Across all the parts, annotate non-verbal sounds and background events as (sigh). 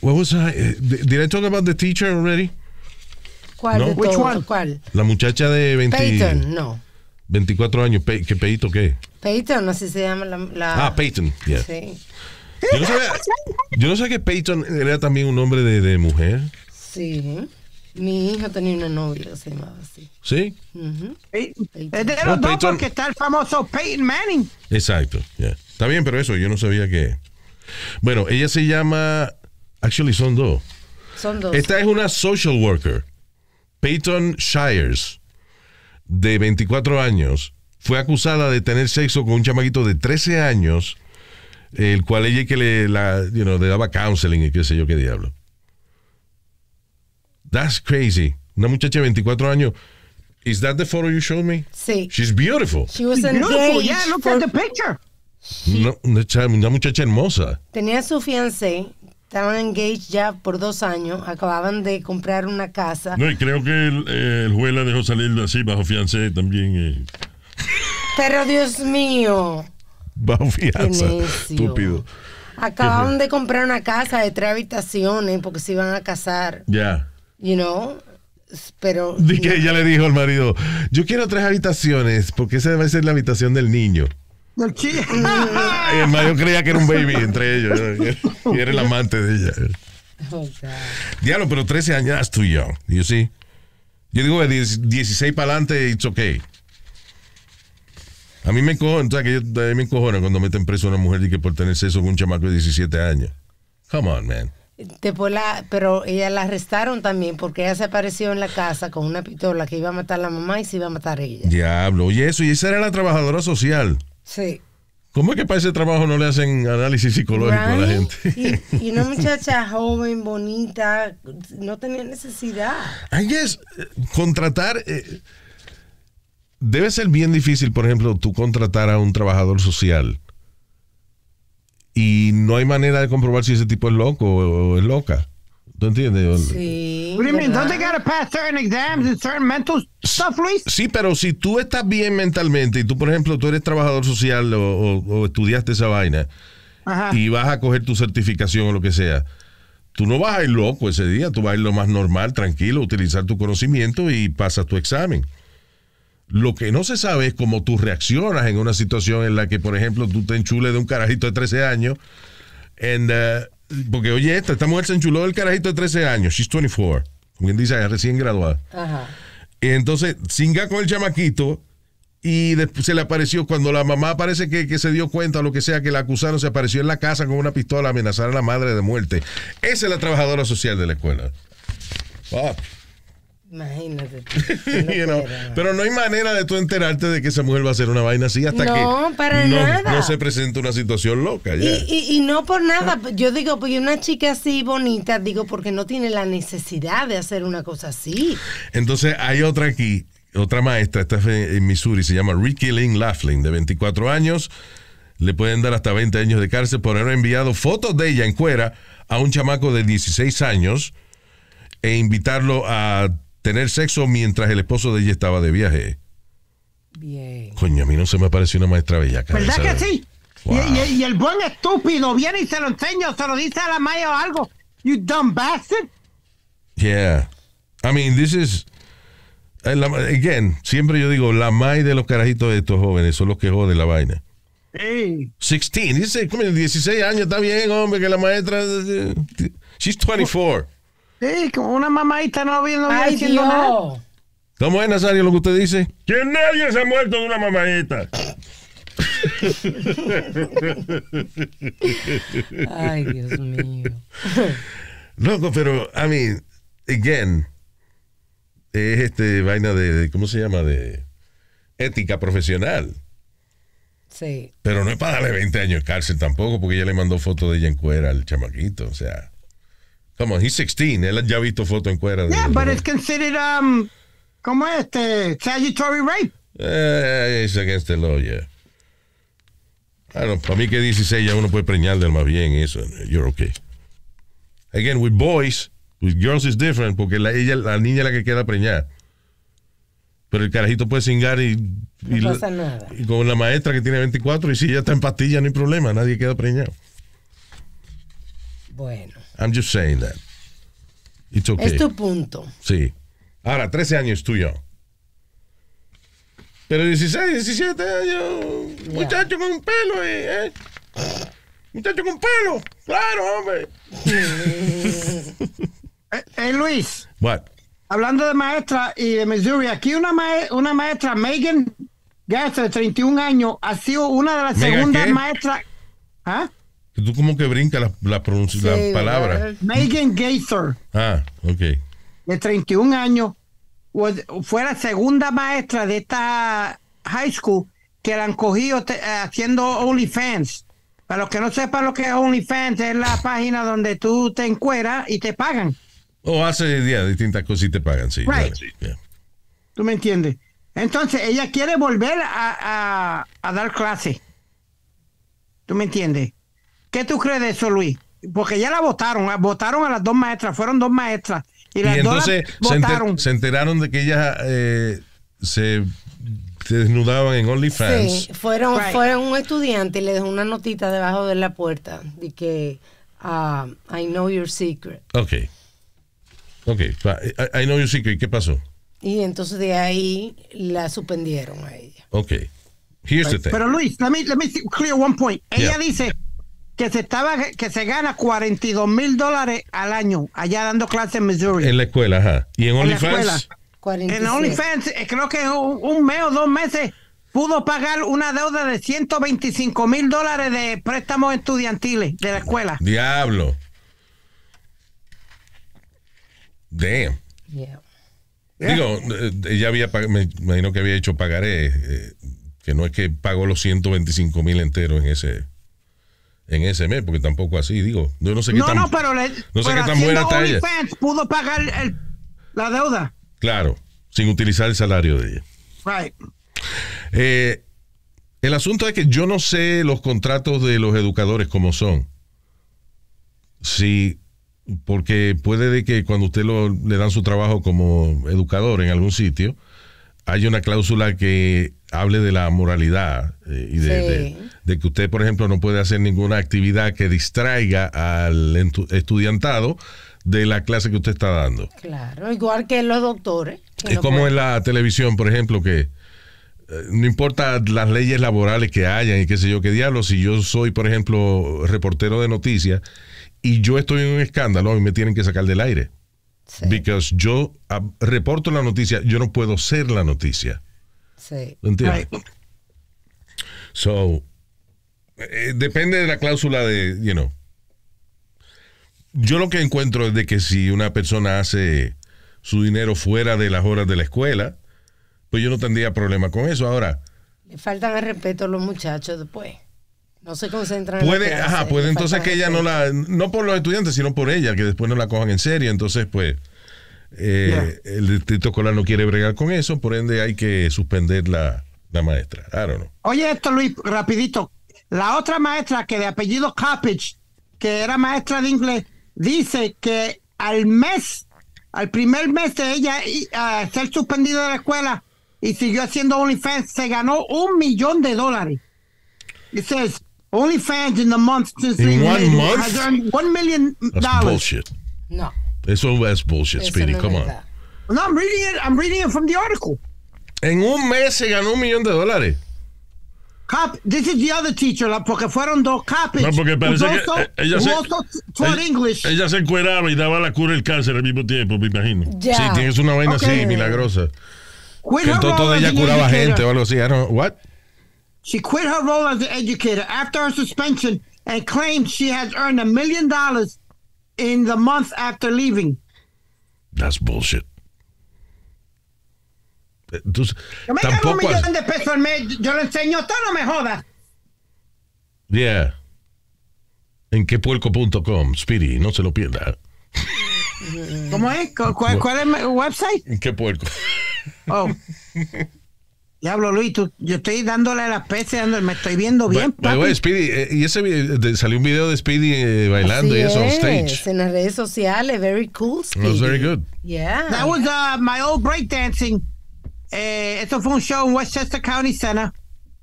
What was eh, I? Did I talk about the teacher already? ¿Cuál? ¿Cuál? La muchacha de 20, Peyton, no. 24 años. ¿Qué Peyton qué? Peyton, no sé si se llama la. Ah, Peyton, yeah. Sí. Yo no, sabía, yo no, sabía, que Peyton era también un nombre de, mujer. Sí. Mi hija tenía una novia se llamaba así. ¿Sí? Uh Peyton. Es de los dos porque está el famoso Peyton Manning. Exacto. Yeah. Está bien, pero eso yo no sabía que. Bueno, ella se llama Actually, son dos. Son dos. Esta es una social worker, Peyton Shires, de 24 años. Fue acusada de tener sexo con un chamaguito de 13 años, el cual ella que le, la, you le daba counseling y qué sé yo qué diablo. That's crazy. Una muchacha de 24 años. Is that the photo you showed me? Sí. She's beautiful. She was Beautiful. Yeah, look at the picture. una muchacha hermosa. Tenía su fiancé Estaban engaged ya por dos años, acababan de comprar una casa. No, y creo que el, eh, juez la dejó salir así, bajo fianza también. Eh. Pero Dios mío. Bajo fianza. Estúpido. Acababan de comprar una casa de tres habitaciones porque se iban a casar. Ya. You know? Pero. Dije, ella le dijo al marido: Yo quiero tres habitaciones porque esa debe ser la habitación del niño el mayor yo creía que era un baby entre ellos. Y era el amante de ella. Oh, Diablo, pero 13 años, tú too young. Yo digo, 16 para adelante, it's okay. A mí me encojona o que yo, me encojonan cuando meten preso a una mujer y que por tener sexo con un chamaco de 17 años. Come on, man. pero ella la arrestaron también porque ella se apareció en la casa con una pistola que iba a matar a la mamá y se iba a matar a ella. Diablo, oye eso, y esa era la trabajadora social. Sí. ¿Cómo es que para ese trabajo no le hacen análisis psicológico a la gente? Y, una muchacha joven, bonita, no tenía necesidad. ay es contratar. Eh, debe ser bien difícil, por ejemplo, tú contratar a un trabajador social y no hay manera de comprobar si ese tipo es loco o es loca. ¿Tú entiendes? Sí. ¿Qué Luis? Sí, pero si tú estás bien mentalmente y tú, por ejemplo, tú eres trabajador social o, estudiaste esa vaina y vas a coger tu certificación o lo que sea, tú no vas a ir loco ese día, tú vas a ir lo más normal, tranquilo, utilizar tu conocimiento y pasas tu examen. Lo que no se sabe es cómo tú reaccionas en una situación en la que, por ejemplo, tú te enchules de un carajito de 13 años en porque oye esta, esta mujer del carajito de 13 años, she's 24, como quien dice, recién graduada. Ajá. Y entonces, singa con el chamaquito y después se le apareció, cuando la mamá parece que, se dio cuenta o lo que sea, que la acusaron, se apareció en la casa con una pistola a amenazar a la madre de muerte. Esa es la trabajadora social de la escuela. Imagínate. (laughs) pero no hay manera de tú enterarte de que esa mujer va a hacer una vaina así hasta que no, se presenta una situación loca. Y, y, y, no por nada. Yo digo, porque una chica así bonita, digo, porque no tiene la necesidad de hacer una cosa así. Entonces hay otra aquí, otra maestra, está en Missouri, se llama Ricky Lynn Laughlin, de 24 años. Le pueden dar hasta 20 años de cárcel por haber enviado fotos de ella en cuera a un chamaco de 16 años e invitarlo a tener sexo mientras el esposo de ella estaba de viaje. Bien. Coño, a mí no se me apareció una maestra bellaca. ¿Verdad que sí? Y, el buen estúpido viene y se lo enseña, se lo dice a la maya o algo. You dumb bastard. Yeah. I mean, this is. Eh, again, siempre yo digo, la maya de los carajitos de estos jóvenes son los que joden la vaina. Sí. 16, dice, 16 años, está bien, hombre, que la maestra. Eh, eh, she's 24. Sí, como una mamadita no viendo Ay, haciendo nada. ¿Cómo es, Nazario, lo que usted dice? Que nadie se ha muerto de una mamadita. Ay, Dios mío. Loco, pero, I mean, again, es este vaina de, ¿cómo se llama? De ética profesional. Sí. Pero no es para darle 20 años de cárcel tampoco, porque ella le mandó fotos de ella en cuera al chamaquito, o sea. Come on, he's 16. Él ya ha visto foto en cuera. Yeah, de, but it's considered, um, ¿cómo este? Statutory rape. Eh, it's against the law, yeah. Bueno, para mí que 16 ya uno puede preñarle más bien eso. You're okay. Again, with boys, with girls is different, porque la, ella, la niña es la que queda preñada. Pero el carajito puede cingar y, no pasa nada. y con la maestra que tiene 24 y si ella está en pastilla no hay problema, nadie queda preñado. Bueno. I'm just saying that. It's okay. Es tu punto. Sí. Ahora, 13 años tuyo. Pero 16, 17 años, muchacho con pelo, eh, eh. Muchacho con pelo, claro, hombre. hey, (laughs) eh, eh, Luis. What? Hablando de maestra y de Missouri, aquí una, una maestra, Megan Gaston, de 31 años, ha sido una de las segundas maestras. ¿Ah? tú como que brinca la, palabra. Eh, Megan Gaither. Ah, ok. De 31 años. Fue la segunda maestra de esta high school que la han cogido eh, haciendo OnlyFans. Para los que no sepan lo que es OnlyFans, es la página donde tú te encueras y te pagan. O hace días distintas cosas y te pagan, sí. ¿Tú me entiendes? Entonces, ella quiere volver a dar clase. ¿Tú me entiendes? ¿Qué tú crees de eso, Luis? Porque ya la votaron, ah, votaron a las dos maestras, fueron dos maestras. Y, las entonces dos votaron. se, se, enteraron de que ellas eh, se desnudaban en OnlyFans. Sí, fueron, un estudiante y le dejó una notita debajo de la puerta de que ah, I know your secret. Ok. Ok, I, know your secret. ¿Qué pasó? Y entonces de ahí la suspendieron a ella. Ok. Here's Pero Luis, let me, let me clear one point. Ella dice que se estaba que se gana 42 mil dólares al año allá dando clases en Missouri. En la escuela, ajá. ¿Y en OnlyFans? En OnlyFans, eh, creo que un, un, mes o dos meses pudo pagar una deuda de 125 mil dólares de préstamos estudiantiles de la escuela. Diablo. Damn. Digo, ella eh, había, me imagino que había hecho pagaré, eh, que no es que pagó los 125 mil enteros en ese en ese mes, porque tampoco así, digo. No, no sé qué tan, no, no pero buena pudo pagar la deuda. Claro, sin utilizar el salario de ella. Right. Eh, el asunto es que yo no sé los contratos de los educadores como son. Sí, porque puede de que cuando usted lo, le dan su trabajo como educador en algún sitio, hay una cláusula que hable de la moralidad eh, y de, que usted, por ejemplo, no puede hacer ninguna actividad que distraiga al estudiantado de la clase que usted está dando. Claro, igual que los doctores. es como en la televisión, por ejemplo, que eh, no importa las leyes laborales que hayan y qué sé yo, qué diablo, si yo soy, por ejemplo, reportero de noticias y yo estoy en un escándalo y me tienen que sacar del aire. Porque Because yo ah, reporto la noticia, yo no puedo ser la noticia. Sí. ¿Entiendes? So, eh, depende de la cláusula de, you know. Yo lo que encuentro es de que si una persona hace su dinero fuera de las horas de la escuela, pues yo no tendría problema con eso. Ahora. Le faltan el respeto a los muchachos después. No se concentra Puede, en ajá, puede entonces que ella no la, no por los estudiantes, sino por ella, que después no la cojan en serio. Entonces, pues, eh, el distrito escolar no quiere bregar con eso, por ende hay que suspender la, maestra. Oye, esto, Luis, rapidito. La otra maestra que de apellido Capich que era maestra de inglés, dice que al mes, al primer mes de ella ser suspendida de la escuela y siguió haciendo OnlyFans, se ganó un millón de dólares. Dice, Only fans in the month since in one month? has earned one million dollars. Bullshit. No. Eso es bullshit, Speedy. Come on. no, I'm reading it. I'm reading it from the article. En un mes se ganó un millón de dólares. Cop, this is the other teacher, porque fueron dos copies. No, porque parece que e, ella se, ella, English. ella se encueraba y daba la cura del cáncer al mismo tiempo, me imagino. Yeah. Sí, tienes una vaina así, milagrosa. Que todo, ella curaba gente o algo así. what? She quit her role as an educator after her suspension and claimed she has earned a million dollars in the month after leaving. That's bullshit. Tú, yo me tampoco un millón de pesos al mes, yo lo enseño todo, me jodas. Yeah. En quepuerco.com, Speedy, no se lo pierda. ¿Cómo es? ¿Cuál, cuál es mi website? En quepuerco. Oh. (laughs) Diablo Luis, tú, yo estoy dándole las peces, me estoy viendo bien. papi. Speedy, eh, y ese eh, salió un video de Speedy eh, bailando y eso es, on stage. En las redes sociales, very cool. That was very good. Yeah. That was uh, my old breakdancing. Eh, fue un show en Westchester County Center.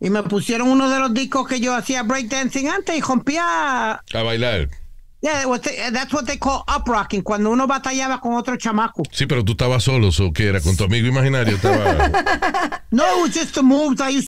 Y me pusieron uno de los discos que yo hacía breakdancing antes y rompía. A bailar. Yeah, that's what they call uprocking, cuando uno batallaba con otro chamaco. Sí, pero tú estabas solo, ¿o qué era? ¿Con tu amigo imaginario? Estaba... (laughs) no, it was just the moves I used